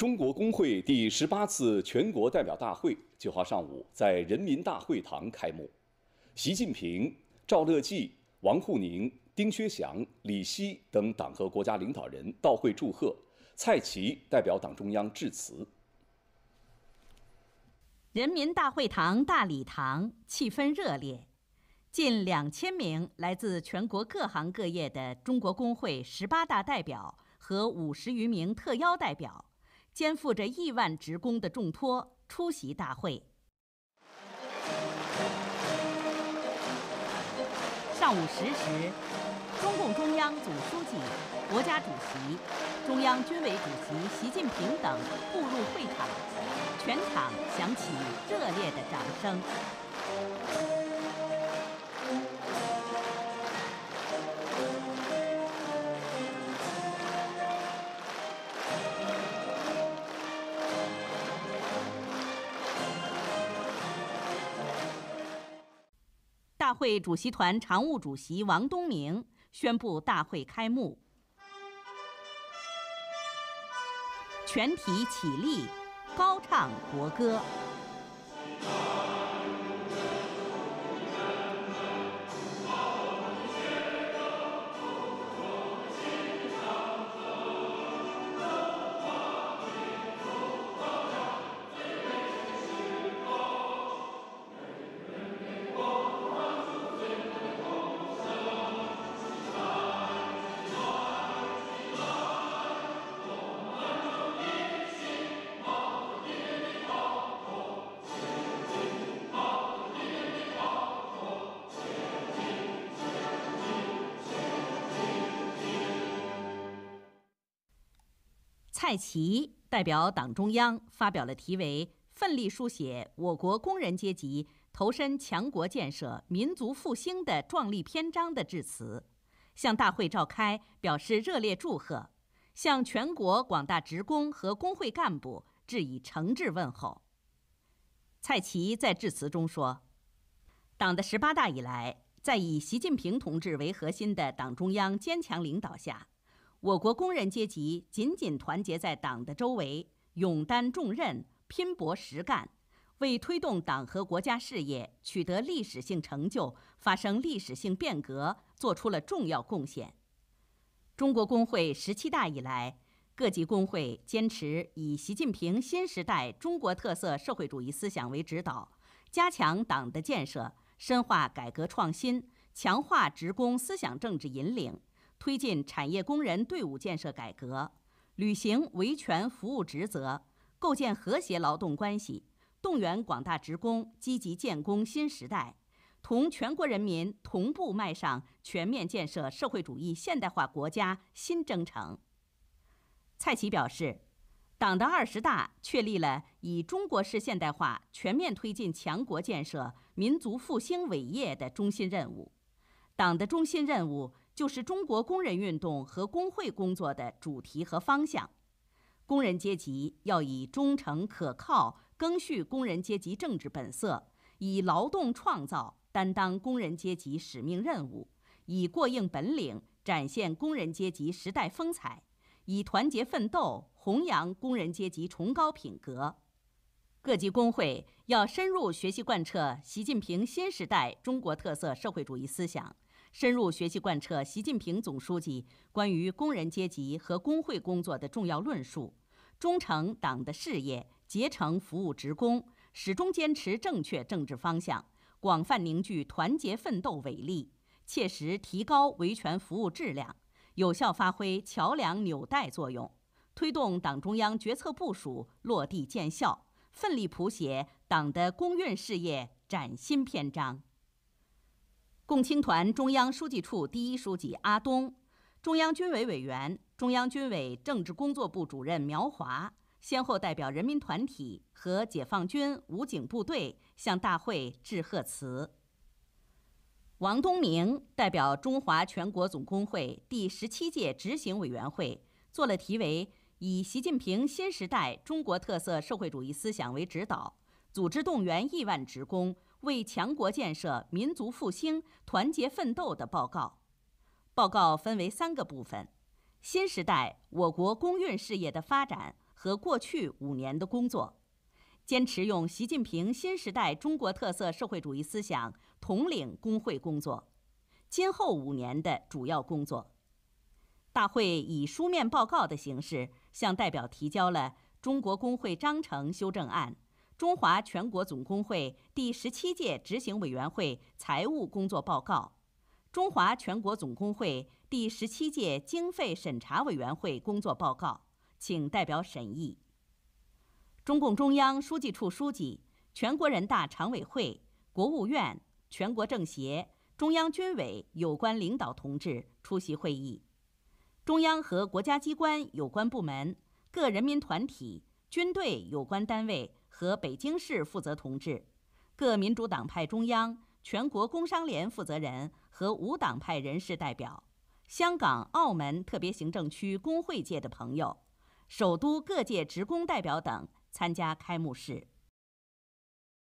中国工会第十八次全国代表大会九号上午在人民大会堂开幕，习近平、赵乐际、王沪宁、丁薛祥、李希等党和国家领导人到会祝贺，蔡奇代表党中央致辞。人民大会堂大礼堂气氛热烈，近两千名来自全国各行各业的中国工会十八大代表和五十余名特邀代表。肩负着亿万职工的重托，出席大会。上午十时，中共中央总书记、国家主席、中央军委主席习近平等步入会场，全场响起热烈的掌声。大会主席团常务主席王东明宣布大会开幕。全体起立，高唱国歌。蔡奇代表党中央发表了题为《奋力书写我国工人阶级投身强国建设、民族复兴的壮丽篇章》的致辞，向大会召开表示热烈祝贺，向全国广大职工和工会干部致以诚挚问候。蔡奇在致辞中说：“党的十八大以来，在以习近平同志为核心的党中央坚强领导下。”我国工人阶级紧紧团结在党的周围，勇担重任、拼搏实干，为推动党和国家事业取得历史性成就、发生历史性变革做出了重要贡献。中国工会十七大以来，各级工会坚持以习近平新时代中国特色社会主义思想为指导，加强党的建设，深化改革创新，强化职工思想政治引领。推进产业工人队伍建设改革，履行维权服务职责，构建和谐劳动关系，动员广大职工积极建功新时代，同全国人民同步迈上全面建设社会主义现代化国家新征程。蔡奇表示，党的二十大确立了以中国式现代化全面推进强国建设、民族复兴伟业的中心任务，党的中心任务。就是中国工人运动和工会工作的主题和方向。工人阶级要以忠诚可靠、更续工人阶级政治本色，以劳动创造、担当工人阶级使命任务，以过硬本领展现工人阶级时代风采，以团结奋斗弘扬工人阶级崇高品格。各级工会要深入学习贯彻习近平新时代中国特色社会主义思想。深入学习贯彻习近平总书记关于工人阶级和工会工作的重要论述，忠诚党的事业，竭诚服务职工，始终坚持正确政治方向，广泛凝聚团结奋斗伟力，切实提高维权服务质量，有效发挥桥梁纽带作用，推动党中央决策部署落地见效，奋力谱写党的工运事业崭新篇章。共青团中央书记处第一书记阿东、中央军委委员、中央军委政治工作部主任苗华先后代表人民团体和解放军武警部队向大会致贺词。王东明代表中华全国总工会第十七届执行委员会做了题为“以习近平新时代中国特色社会主义思想为指导，组织动员亿万职工”。为强国建设、民族复兴团结奋斗的报告，报告分为三个部分：新时代我国工运事业的发展和过去五年的工作，坚持用习近平新时代中国特色社会主义思想统领工会工作，今后五年的主要工作。大会以书面报告的形式向代表提交了《中国工会章程修正案》。中华全国总工会第十七届执行委员会财务工作报告，中华全国总工会第十七届经费审查委员会工作报告，请代表审议。中共中央书记处书记、全国人大常委会、国务院、全国政协、中央军委有关领导同志出席会议。中央和国家机关有关部门、各人民团体、军队有关单位。和北京市负责同志、各民主党派中央、全国工商联负责人和无党派人士代表、香港、澳门特别行政区工会界的朋友、首都各界职工代表等参加开幕式。